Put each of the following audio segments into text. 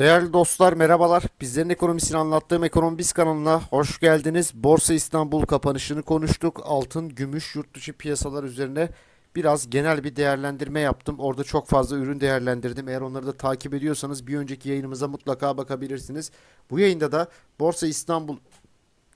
Değerli dostlar merhabalar. Bizlerin ekonomisini anlattığım Ekonomi Biz kanalına hoş geldiniz. Borsa İstanbul kapanışını konuştuk. Altın, gümüş, yurt dışı piyasalar üzerine biraz genel bir değerlendirme yaptım. Orada çok fazla ürün değerlendirdim. Eğer onları da takip ediyorsanız bir önceki yayınımıza mutlaka bakabilirsiniz. Bu yayında da Borsa İstanbul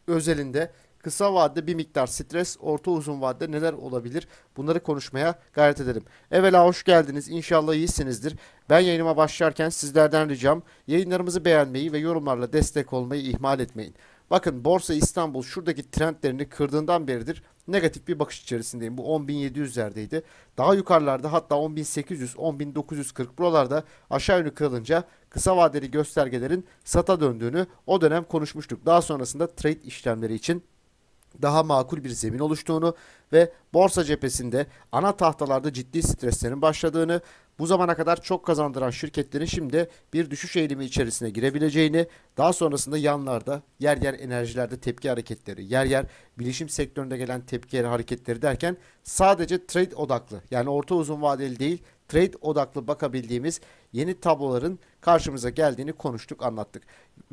özelinde Kısa vadede bir miktar stres, orta uzun vadede neler olabilir? Bunları konuşmaya gayret edelim. Evvela hoş geldiniz. İnşallah iyisinizdir. Ben yayınıma başlarken sizlerden ricam yayınlarımızı beğenmeyi ve yorumlarla destek olmayı ihmal etmeyin. Bakın Borsa İstanbul şuradaki trendlerini kırdığından beridir negatif bir bakış içerisindeyim. Bu 10.700'lerdeydi. Daha yukarılarda hatta 10.800, 10.940 buralarda aşağı yönlü kırılınca kısa vadeli göstergelerin sata döndüğünü o dönem konuşmuştuk. Daha sonrasında trade işlemleri için daha makul bir zemin oluştuğunu ve borsa cephesinde ana tahtalarda ciddi streslerin başladığını, bu zamana kadar çok kazandıran şirketlerin şimdi bir düşüş eğilimi içerisine girebileceğini, daha sonrasında yanlarda yer yer enerjilerde tepki hareketleri, yer yer bilişim sektöründe gelen tepki hareketleri derken sadece trade odaklı yani orta uzun vadeli değil trade odaklı bakabildiğimiz yeni tabloların karşımıza geldiğini konuştuk, anlattık.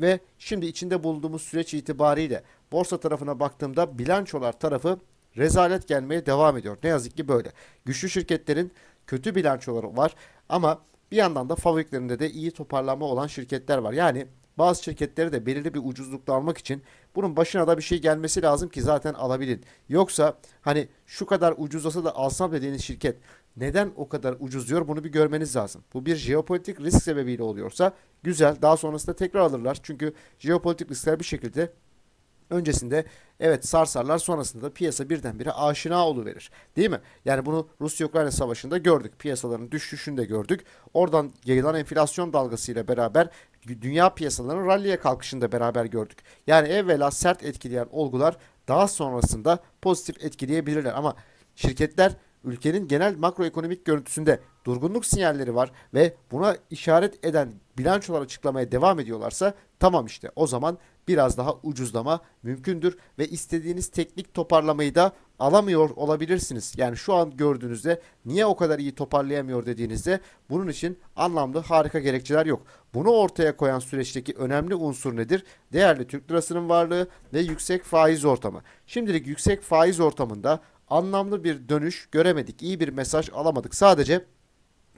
Ve şimdi içinde bulduğumuz süreç itibariyle borsa tarafına baktığımda bilançolar tarafı rezalet gelmeye devam ediyor. Ne yazık ki böyle. Güçlü şirketlerin kötü bilançoları var ama bir yandan da favorilerinde de iyi toparlanma olan şirketler var. Yani bazı şirketleri de belirli bir ucuzlukta almak için bunun başına da bir şey gelmesi lazım ki zaten alabilin. Yoksa hani şu kadar ucuz olsa da alsam dediğiniz şirket neden o kadar ucuz diyor bunu bir görmeniz lazım. Bu bir jeopolitik risk sebebiyle oluyorsa güzel daha sonrasında tekrar alırlar. Çünkü jeopolitik riskler bir şekilde öncesinde evet sarsarlar sonrasında da piyasa birdenbire aşina oluverir. Değil mi? Yani bunu Rusya-Ukrayna savaşında gördük. Piyasaların düşüşünü de gördük. Oradan yayılan enflasyon dalgasıyla beraber dünya piyasalarının rallye kalkışında beraber gördük. Yani evvela sert etkileyen olgular daha sonrasında pozitif etkileyebilirler ama şirketler ülkenin genel makroekonomik görüntüsünde durgunluk sinyalleri var ve buna işaret eden bilançolar açıklamaya devam ediyorlarsa tamam işte o zaman biraz daha ucuzlama mümkündür ve istediğiniz teknik toparlamayı da alamıyor olabilirsiniz. Yani şu an gördüğünüzde niye o kadar iyi toparlayamıyor dediğinizde bunun için anlamlı harika gerekçeler yok. Bunu ortaya koyan süreçteki önemli unsur nedir? Değerli Türk lirasının varlığı ve yüksek faiz ortamı. Şimdilik yüksek faiz ortamında anlamlı bir dönüş göremedik. iyi bir mesaj alamadık. Sadece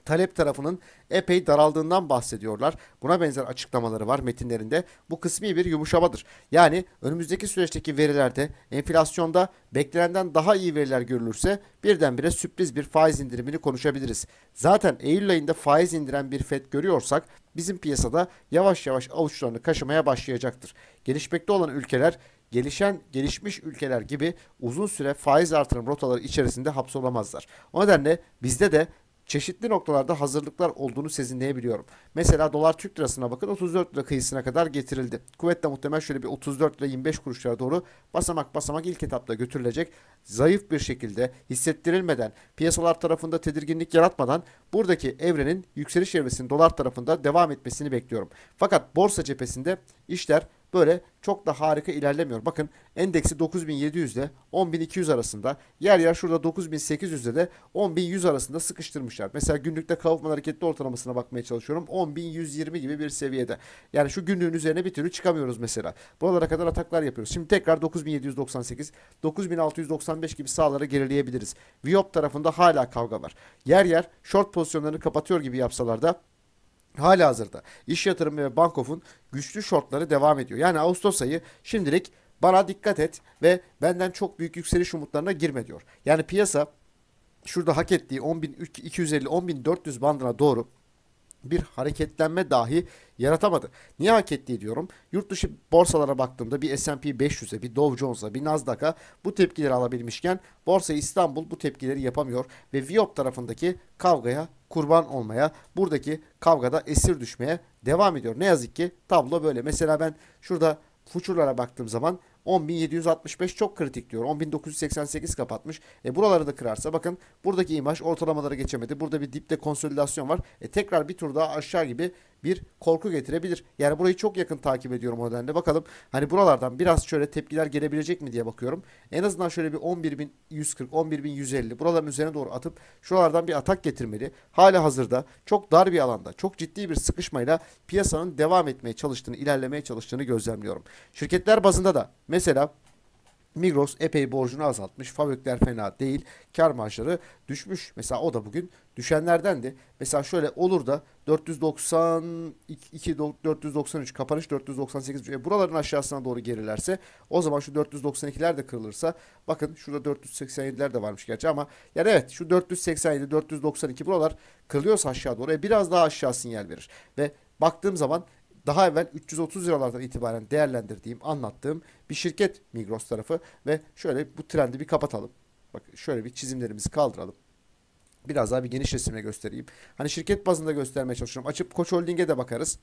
talep tarafının epey daraldığından bahsediyorlar. Buna benzer açıklamaları var metinlerinde. Bu kısmi bir yumuşamadır. Yani önümüzdeki süreçteki verilerde enflasyonda beklenenden daha iyi veriler görülürse birdenbire sürpriz bir faiz indirimini konuşabiliriz. Zaten Eylül ayında faiz indiren bir FED görüyorsak bizim piyasada yavaş yavaş avuçlarını kaşımaya başlayacaktır. Gelişmekte olan ülkeler gelişen gelişmiş ülkeler gibi uzun süre faiz artırım rotaları içerisinde hapsolamazlar. O nedenle bizde de çeşitli noktalarda hazırlıklar olduğunu sezinleyebiliyorum. Mesela dolar Türk lirasına bakın 34 lira kıyısına kadar getirildi. Kuvvetle muhtemel şöyle bir 34 lira 25 kuruşlara doğru basamak basamak ilk etapta götürülecek. Zayıf bir şekilde hissettirilmeden piyasalar tarafında tedirginlik yaratmadan buradaki evrenin yükseliş evresinin dolar tarafında devam etmesini bekliyorum. Fakat borsa cephesinde işler böyle çok da harika ilerlemiyor. Bakın endeksi 9700 ile 10200 arasında yer yer şurada 9800 ile de 10100 arasında sıkıştırmışlar. Mesela günlükte Kaufman hareketli ortalamasına bakmaya çalışıyorum. 10120 gibi bir seviyede. Yani şu günlüğün üzerine bir türlü çıkamıyoruz mesela. Buralara kadar ataklar yapıyoruz. Şimdi tekrar 9798, 9695 gibi sağlara gerileyebiliriz. Viop tarafında hala kavga var. Yer yer short pozisyonlarını kapatıyor gibi yapsalar da Hala hazırda. İş yatırımı ve Bankov'un güçlü şortları devam ediyor. Yani Ağustos ayı şimdilik bana dikkat et ve benden çok büyük yükseliş umutlarına girme diyor. Yani piyasa şurada hak ettiği 10.250-10.400 bandına doğru bir hareketlenme dahi yaratamadı. Niye hak ettiği diyorum. Yurt dışı borsalara baktığımda bir S&P 500'e, bir Dow Jones'a, bir Nasdaq'a bu tepkileri alabilmişken Borsa İstanbul bu tepkileri yapamıyor ve Viop tarafındaki kavgaya kurban olmaya, buradaki kavgada esir düşmeye devam ediyor. Ne yazık ki tablo böyle. Mesela ben şurada futurlara baktığım zaman 10.765 çok kritik diyor. 10.988 kapatmış. E buraları da kırarsa bakın buradaki imaj ortalamalara geçemedi. Burada bir dipte konsolidasyon var. E tekrar bir tur daha aşağı gibi bir korku getirebilir. Yani burayı çok yakın takip ediyorum o nedenle. Bakalım hani buralardan biraz şöyle tepkiler gelebilecek mi diye bakıyorum. En azından şöyle bir 11.140, 11.150 buraların üzerine doğru atıp şuralardan bir atak getirmeli. Hala hazırda çok dar bir alanda, çok ciddi bir sıkışmayla piyasanın devam etmeye çalıştığını, ilerlemeye çalıştığını gözlemliyorum. Şirketler bazında da mesela Migros epey borcunu azaltmış. Fabrikler fena değil. Kar marjları düşmüş. Mesela o da bugün düşenlerden de mesela şöyle olur da 492 493 kapanış 498 e, buraların aşağısına doğru gerilerse o zaman şu 492'ler de kırılırsa bakın şurada 487'ler de varmış gerçi ama yani evet şu 487 492 buralar kırılıyorsa aşağı doğru e, biraz daha aşağı sinyal verir ve baktığım zaman daha evvel 330 liralardan itibaren değerlendirdiğim, anlattığım bir şirket Migros tarafı ve şöyle bu trendi bir kapatalım. Bak şöyle bir çizimlerimizi kaldıralım. Biraz daha bir geniş resimle göstereyim. Hani şirket bazında göstermeye çalışıyorum. Açıp Koç Holding'e de bakarız.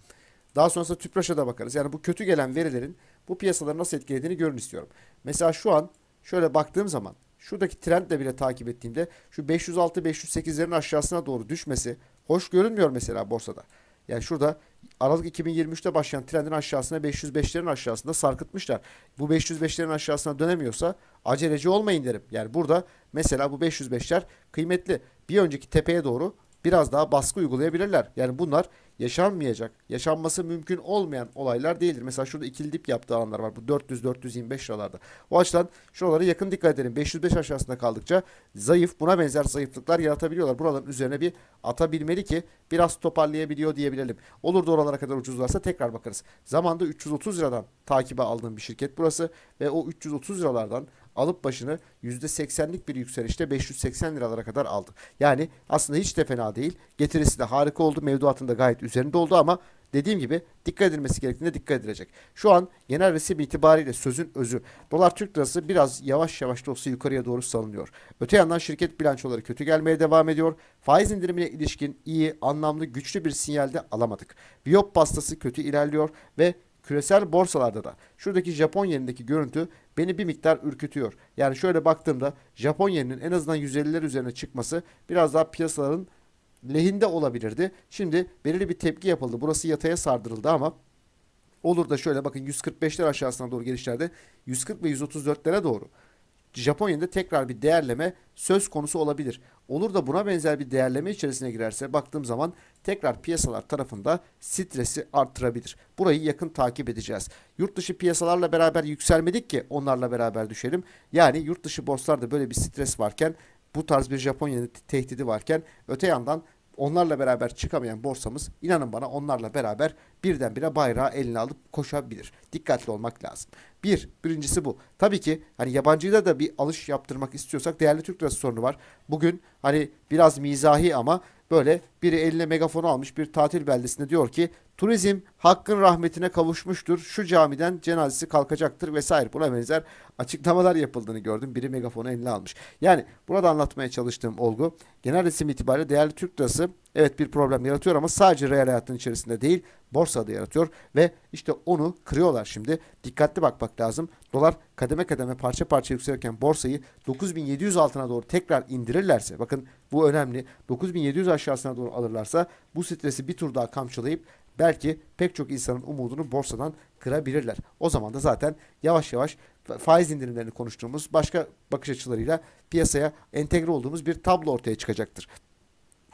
Daha sonrasında Tüpraş'a da bakarız. Yani bu kötü gelen verilerin bu piyasaları nasıl etkilediğini görün istiyorum. Mesela şu an şöyle baktığım zaman şuradaki trendle bile takip ettiğimde şu 506-508'lerin aşağısına doğru düşmesi hoş görünmüyor mesela borsada. Yani şurada Aralık 2023'te başlayan trendin aşağısına 505'lerin aşağısında sarkıtmışlar. Bu 505'lerin aşağısına dönemiyorsa aceleci olmayın derim. Yani burada mesela bu 505'ler kıymetli. Bir önceki tepeye doğru biraz daha baskı uygulayabilirler. Yani bunlar yaşanmayacak, yaşanması mümkün olmayan olaylar değildir. Mesela şurada ikili dip yaptığı alanlar var. Bu 400-425 liralarda. O açıdan şuralara yakın dikkat edelim. 505 aşağısında kaldıkça zayıf, buna benzer zayıflıklar yaratabiliyorlar. Buraların üzerine bir atabilmeli ki biraz toparlayabiliyor diyebilelim. Olur da oralara kadar ucuzlarsa tekrar bakarız. Zamanda 330 liradan takibe aldığım bir şirket burası ve o 330 liralardan alıp başını %80'lik bir yükselişte 580 liralara kadar aldı. Yani aslında hiç de fena değil. Getirisi de harika oldu. Mevduatında gayet üzerinde oldu ama dediğim gibi dikkat edilmesi gerektiğinde dikkat edilecek. Şu an genel resim itibariyle sözün özü. Dolar Türk lirası biraz yavaş yavaş da olsa yukarıya doğru salınıyor. Öte yandan şirket bilançoları kötü gelmeye devam ediyor. Faiz indirimine ilişkin iyi, anlamlı, güçlü bir sinyal de alamadık. Biyop pastası kötü ilerliyor ve küresel borsalarda da şuradaki Japon yenindeki görüntü beni bir miktar ürkütüyor. Yani şöyle baktığımda Japon yeninin en azından 150'ler üzerine çıkması biraz daha piyasaların lehinde olabilirdi. Şimdi belirli bir tepki yapıldı. Burası yataya sardırıldı ama olur da şöyle bakın 145'ler aşağısına doğru gelişlerde 140 ve 134'lere doğru Japonya'da tekrar bir değerleme söz konusu olabilir. Olur da buna benzer bir değerleme içerisine girerse baktığım zaman tekrar piyasalar tarafında stresi arttırabilir. Burayı yakın takip edeceğiz. Yurt dışı piyasalarla beraber yükselmedik ki onlarla beraber düşelim. Yani yurt dışı borsalarda böyle bir stres varken bu tarz bir Japonya'nın tehdidi varken öte yandan onlarla beraber çıkamayan borsamız inanın bana onlarla beraber birdenbire bayrağı eline alıp koşabilir. Dikkatli olmak lazım. Bir, birincisi bu. Tabii ki hani yabancıyla da bir alış yaptırmak istiyorsak değerli Türk lirası sorunu var. Bugün hani biraz mizahi ama böyle biri eline megafonu almış bir tatil beldesinde diyor ki Turizm hakkın rahmetine kavuşmuştur. Şu camiden cenazesi kalkacaktır vesaire. Buna benzer açıklamalar yapıldığını gördüm. Biri megafonu eline almış. Yani burada anlatmaya çalıştığım olgu genel resim itibariyle değerli Türk lirası evet bir problem yaratıyor ama sadece real hayatın içerisinde değil borsada yaratıyor ve işte onu kırıyorlar şimdi. Dikkatli bakmak lazım. Dolar kademe kademe parça parça yükselirken borsayı 9700 altına doğru tekrar indirirlerse bakın bu önemli. 9700 aşağısına doğru alırlarsa bu stresi bir tur daha kamçılayıp belki pek çok insanın umudunu borsadan kırabilirler. O zaman da zaten yavaş yavaş faiz indirimlerini konuştuğumuz başka bakış açılarıyla piyasaya entegre olduğumuz bir tablo ortaya çıkacaktır.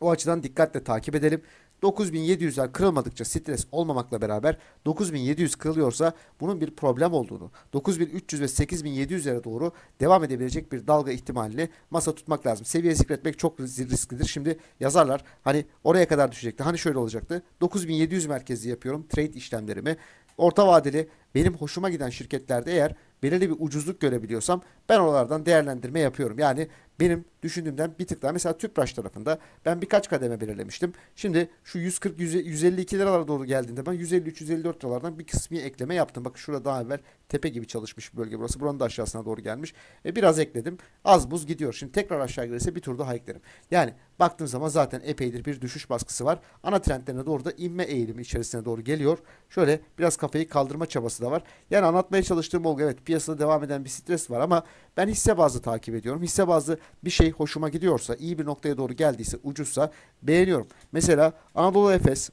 O açıdan dikkatle takip edelim. 9700'ler kırılmadıkça stres olmamakla beraber 9700 kırılıyorsa bunun bir problem olduğunu, 9300 ve 8700'lere doğru devam edebilecek bir dalga ihtimalini masa tutmak lazım. Seviye zikretmek çok risklidir. Şimdi yazarlar hani oraya kadar düşecekti. Hani şöyle olacaktı. 9700 merkezi yapıyorum trade işlemlerimi. Orta vadeli benim hoşuma giden şirketlerde eğer belirli bir ucuzluk görebiliyorsam ben oralardan değerlendirme yapıyorum. Yani benim düşündüğümden bir tık daha mesela Tüpraş tarafında ben birkaç kademe belirlemiştim. Şimdi şu 140 152 liralara doğru geldiğinde ben 153 154 liralardan bir kısmi ekleme yaptım. Bakın şurada daha evvel tepe gibi çalışmış bir bölge burası. Buranın da aşağısına doğru gelmiş. E biraz ekledim. Az buz gidiyor. Şimdi tekrar aşağı gelirse bir tur daha eklerim. Yani baktığım zaman zaten epeydir bir düşüş baskısı var. Ana trendlerine doğru da inme eğilimi içerisine doğru geliyor. Şöyle biraz kafayı kaldırma çabası da da var. Yani anlatmaya çalıştığım olgu evet piyasada devam eden bir stres var ama ben hisse bazlı takip ediyorum. Hisse bazlı bir şey hoşuma gidiyorsa, iyi bir noktaya doğru geldiyse, ucuzsa beğeniyorum. Mesela Anadolu Efes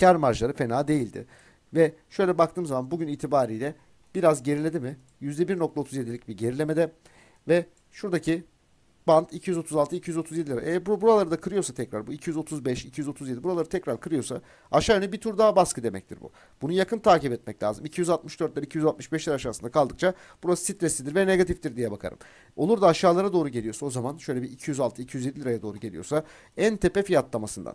kar marjları fena değildi. Ve şöyle baktığım zaman bugün itibariyle biraz geriledi mi? %1.37'lik bir gerilemede ve şuradaki Bant 236-237 lira. E bu buraları da kırıyorsa tekrar bu 235-237 buraları tekrar kırıyorsa aşağı yönlü bir tur daha baskı demektir bu. Bunu yakın takip etmek lazım. 264'ler 265'ler aşağısında kaldıkça burası streslidir ve negatiftir diye bakarım. Olur da aşağılara doğru geliyorsa o zaman şöyle bir 206-207 liraya doğru geliyorsa en tepe fiyatlamasından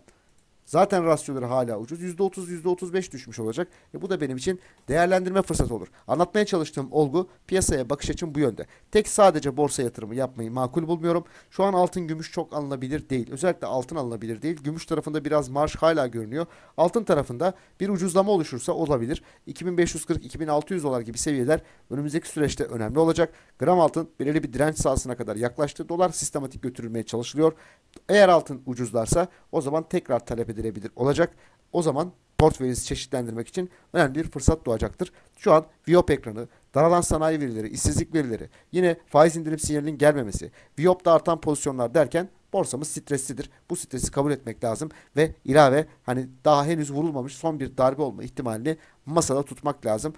Zaten rasyonları hala ucuz. %30, %35 düşmüş olacak. E bu da benim için değerlendirme fırsatı olur. Anlatmaya çalıştığım olgu piyasaya bakış açım bu yönde. Tek sadece borsa yatırımı yapmayı makul bulmuyorum. Şu an altın gümüş çok alınabilir değil. Özellikle altın alınabilir değil. Gümüş tarafında biraz marş hala görünüyor. Altın tarafında bir ucuzlama oluşursa olabilir. 2540-2600 dolar gibi seviyeler önümüzdeki süreçte önemli olacak. Gram altın belirli bir direnç sahasına kadar yaklaştı. Dolar sistematik götürülmeye çalışılıyor. Eğer altın ucuzlarsa o zaman tekrar talep edilir edilebilir olacak. O zaman portföyünüzü çeşitlendirmek için önemli bir fırsat doğacaktır. Şu an Viop ekranı, daralan sanayi verileri, işsizlik verileri, yine faiz indirim sinyalinin gelmemesi, Viop'ta artan pozisyonlar derken borsamız streslidir. Bu stresi kabul etmek lazım ve ilave hani daha henüz vurulmamış son bir darbe olma ihtimalini masada tutmak lazım.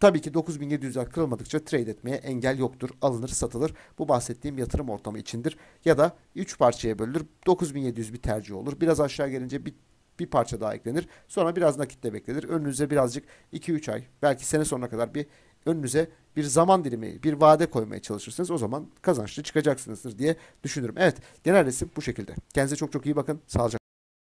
Tabii ki 9700'ler kırılmadıkça trade etmeye engel yoktur. Alınır satılır. Bu bahsettiğim yatırım ortamı içindir. Ya da 3 parçaya bölünür. 9700 bir tercih olur. Biraz aşağı gelince bir bir parça daha eklenir. Sonra biraz nakitte beklenir. Önünüze birazcık 2-3 ay belki sene sonuna kadar bir önünüze bir zaman dilimi, bir vade koymaya çalışırsınız. O zaman kazançlı çıkacaksınızdır diye düşünürüm. Evet, genel resim bu şekilde. Kendinize çok çok iyi bakın. Sağlıcakla